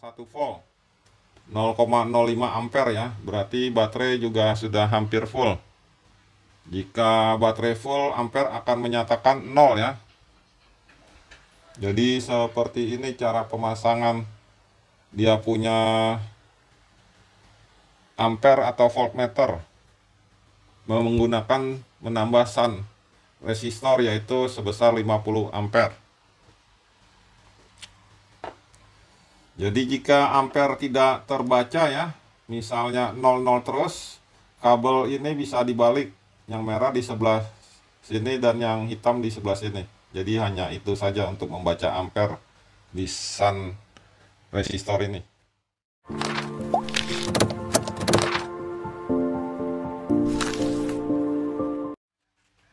0,1 volt 0,05 ampere ya berarti baterai juga sudah hampir full jika baterai full ampere akan menyatakan 0 ya jadi seperti ini cara pemasangan dia punya ampere atau voltmeter menggunakan menambah sun resistor yaitu sebesar 50 ampere Jadi jika ampere tidak terbaca ya, misalnya 00 terus, kabel ini bisa dibalik. Yang merah di sebelah sini dan yang hitam di sebelah sini. Jadi hanya itu saja untuk membaca ampere di sun resistor ini.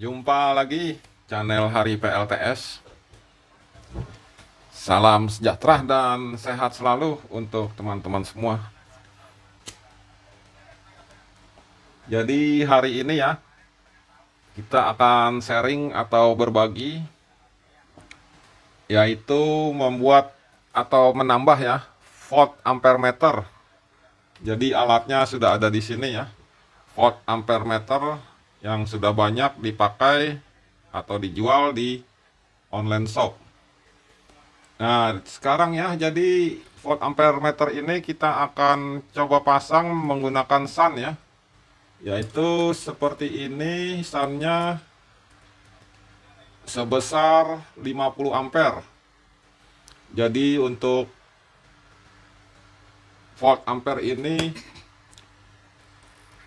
Jumpa lagi channel Hari PLTS Salam sejahtera dan sehat selalu untuk teman-teman semua. Jadi hari ini ya, kita akan sharing atau berbagi yaitu membuat atau menambah ya volt meter. Jadi alatnya sudah ada di sini ya. Volt meter yang sudah banyak dipakai atau dijual di online shop. Nah, sekarang ya, jadi volt ampere meter ini kita akan coba pasang menggunakan sun ya. Yaitu seperti ini sunnya sebesar 50 ampere. Jadi untuk volt ampere ini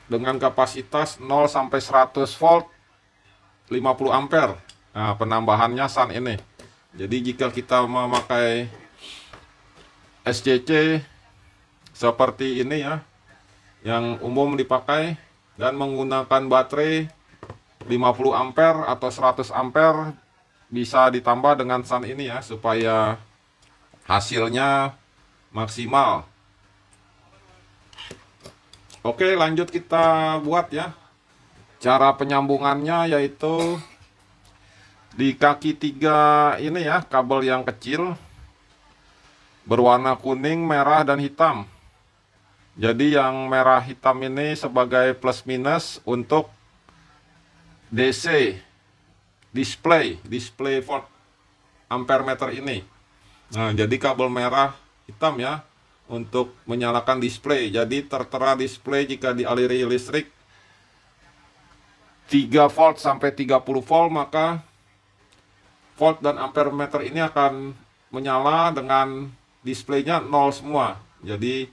dengan kapasitas 0 sampai 100 volt 50 ampere. Nah, penambahannya sun ini jadi jika kita memakai SCC seperti ini ya yang umum dipakai dan menggunakan baterai 50 ampere atau 100 ampere bisa ditambah dengan sun ini ya supaya hasilnya maksimal oke lanjut kita buat ya cara penyambungannya yaitu di kaki tiga ini ya kabel yang kecil berwarna kuning merah dan hitam jadi yang merah hitam ini sebagai plus minus untuk DC display display volt ampere meter ini nah jadi kabel merah hitam ya untuk menyalakan display jadi tertera display jika dialiri listrik 3 volt sampai 30 volt maka volt dan ampere meter ini akan menyala dengan displaynya nol semua jadi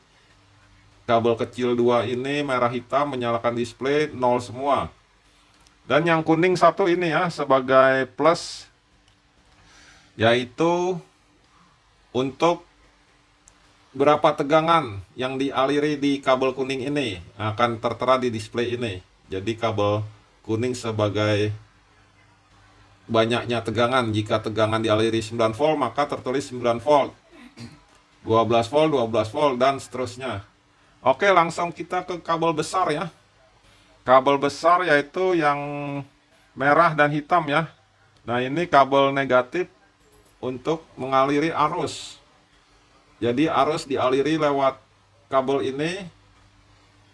kabel kecil dua ini merah hitam menyalakan display nol semua dan yang kuning satu ini ya sebagai plus yaitu untuk berapa tegangan yang dialiri di kabel kuning ini akan tertera di display ini jadi kabel kuning sebagai banyaknya tegangan. Jika tegangan dialiri 9 volt, maka tertulis 9 volt. 12 volt, 12 volt, dan seterusnya. Oke, langsung kita ke kabel besar ya. Kabel besar yaitu yang merah dan hitam ya. Nah, ini kabel negatif untuk mengaliri arus. Jadi, arus dialiri lewat kabel ini,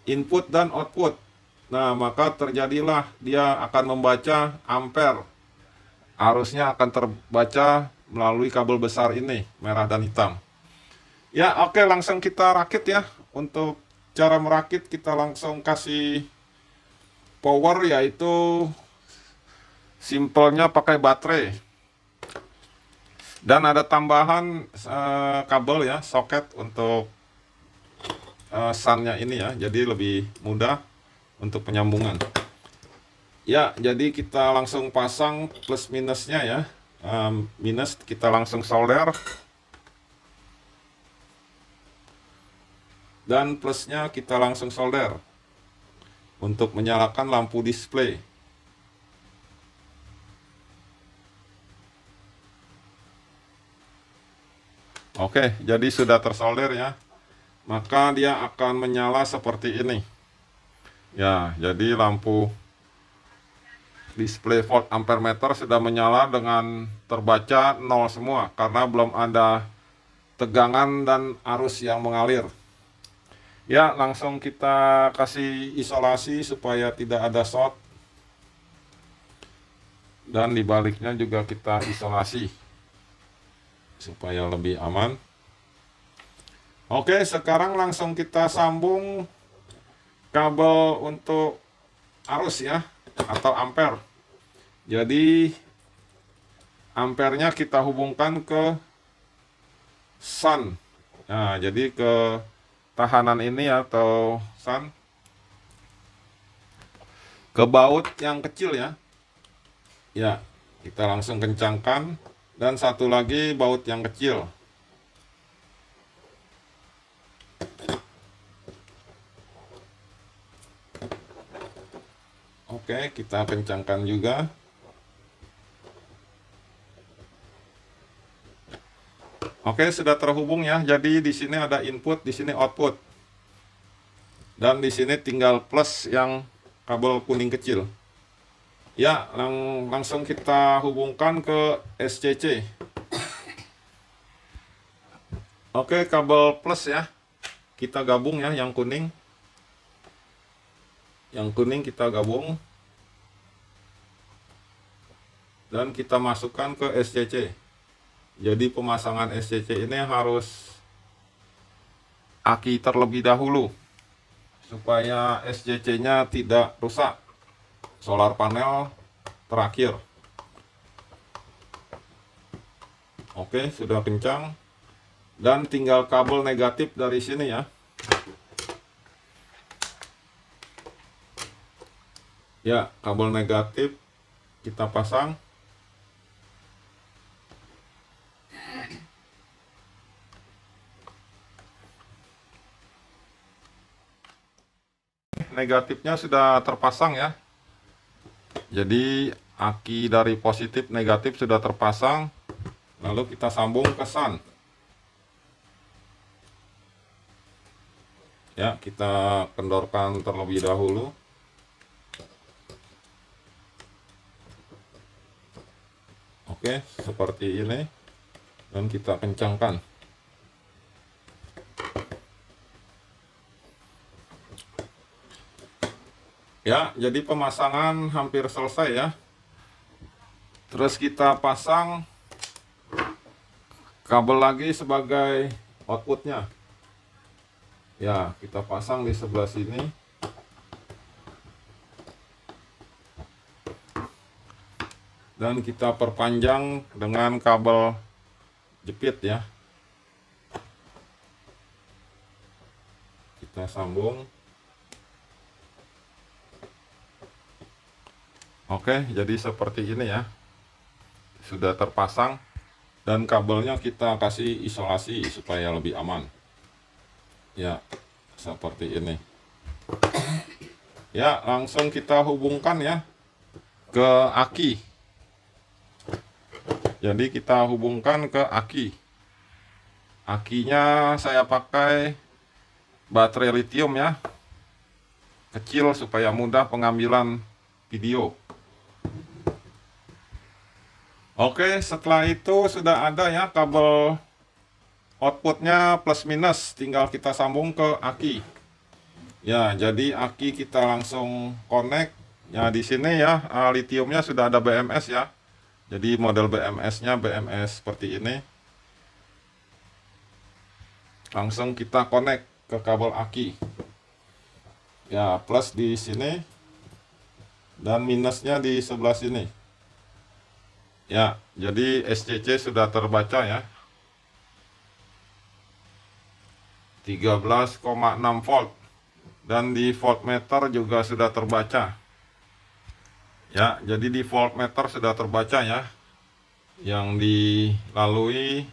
input dan output. Nah, maka terjadilah dia akan membaca ampere arusnya akan terbaca melalui kabel besar ini, merah dan hitam. Ya, oke, langsung kita rakit ya. Untuk cara merakit, kita langsung kasih power, yaitu simpelnya pakai baterai. Dan ada tambahan uh, kabel ya, soket untuk uh, sunnya ini ya, jadi lebih mudah untuk penyambungan. Ya, jadi kita langsung pasang plus minusnya ya. Um, minus kita langsung solder. Dan plusnya kita langsung solder. Untuk menyalakan lampu display. Oke, jadi sudah tersolder ya. Maka dia akan menyala seperti ini. Ya, jadi lampu display volt ampere meter sudah menyala dengan terbaca nol semua karena belum ada tegangan dan arus yang mengalir ya langsung kita kasih isolasi supaya tidak ada short dan dibaliknya juga kita isolasi supaya lebih aman oke sekarang langsung kita sambung kabel untuk arus ya atau ampere. Jadi ampernya kita hubungkan ke sun. Nah, jadi ke tahanan ini atau sun ke baut yang kecil ya. Ya, kita langsung kencangkan dan satu lagi baut yang kecil. Oke, kita kencangkan juga. Oke, sudah terhubung ya. Jadi di sini ada input, di sini output. Dan di sini tinggal plus yang kabel kuning kecil. Ya, lang langsung kita hubungkan ke SCC. Oke, kabel plus ya. Kita gabung ya yang kuning. Yang kuning kita gabung dan kita masukkan ke SCC jadi pemasangan SCC ini harus aki terlebih dahulu supaya SCC nya tidak rusak solar panel terakhir oke sudah kencang dan tinggal kabel negatif dari sini ya ya kabel negatif kita pasang negatifnya sudah terpasang ya jadi aki dari positif negatif sudah terpasang lalu kita sambung ke sun ya kita kendorkan terlebih dahulu oke seperti ini dan kita kencangkan Ya, jadi pemasangan hampir selesai ya. Terus kita pasang kabel lagi sebagai outputnya. Ya, kita pasang di sebelah sini. Dan kita perpanjang dengan kabel jepit ya. Kita sambung. Oke jadi seperti ini ya sudah terpasang dan kabelnya kita kasih isolasi supaya lebih aman ya seperti ini ya langsung kita hubungkan ya ke aki jadi kita hubungkan ke aki akinya saya pakai baterai lithium ya kecil supaya mudah pengambilan video Oke, setelah itu sudah ada ya kabel outputnya plus minus, tinggal kita sambung ke aki. Ya, jadi aki kita langsung connect. Ya, di sini ya, eh, litiumnya sudah ada BMS ya. Jadi model BMS-nya BMS seperti ini. Langsung kita connect ke kabel aki. Ya, plus di sini dan minusnya di sebelah sini. Ya, jadi SCC sudah terbaca ya. 13,6 volt dan di voltmeter juga sudah terbaca. Ya, jadi di voltmeter sudah terbaca ya. Yang dilalui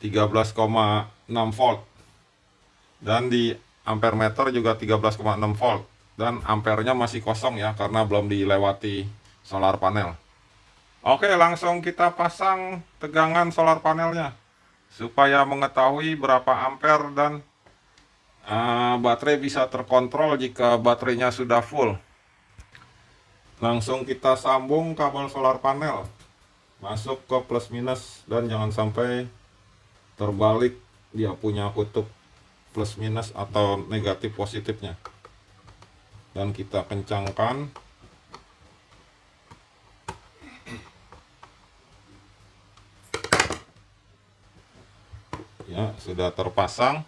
13,6 volt dan di ampere meter juga 13,6 volt dan ampernya masih kosong ya karena belum dilewati solar panel. Oke, langsung kita pasang tegangan solar panelnya supaya mengetahui berapa ampere dan uh, baterai bisa terkontrol jika baterainya sudah full. Langsung kita sambung kabel solar panel masuk ke plus minus dan jangan sampai terbalik dia punya kutub plus minus atau negatif positifnya. Dan kita kencangkan ya sudah terpasang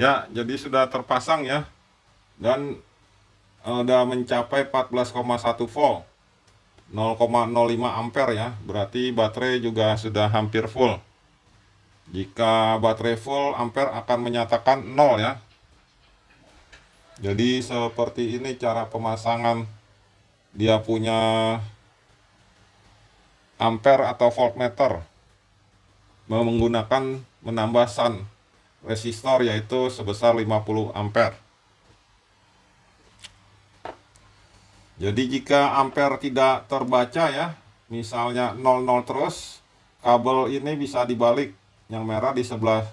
ya jadi sudah terpasang ya dan eh, udah mencapai 14,1 volt 0,05 ampere ya berarti baterai juga sudah hampir full jika baterai full ampere akan menyatakan 0 ya jadi seperti ini cara pemasangan dia punya ampere atau voltmeter menggunakan menambah sun resistor yaitu sebesar 50 ampere jadi jika ampere tidak terbaca ya misalnya 00 terus kabel ini bisa dibalik yang merah di sebelah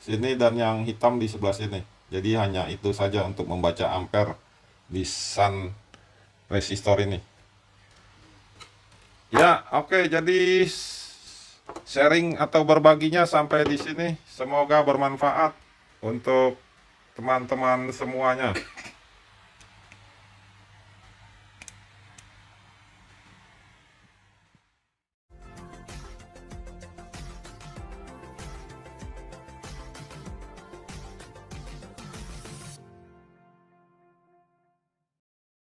sini dan yang hitam di sebelah sini jadi hanya itu saja untuk membaca ampere di sun resistor ini ya oke okay, jadi sharing atau berbaginya sampai di sini semoga bermanfaat untuk teman-teman semuanya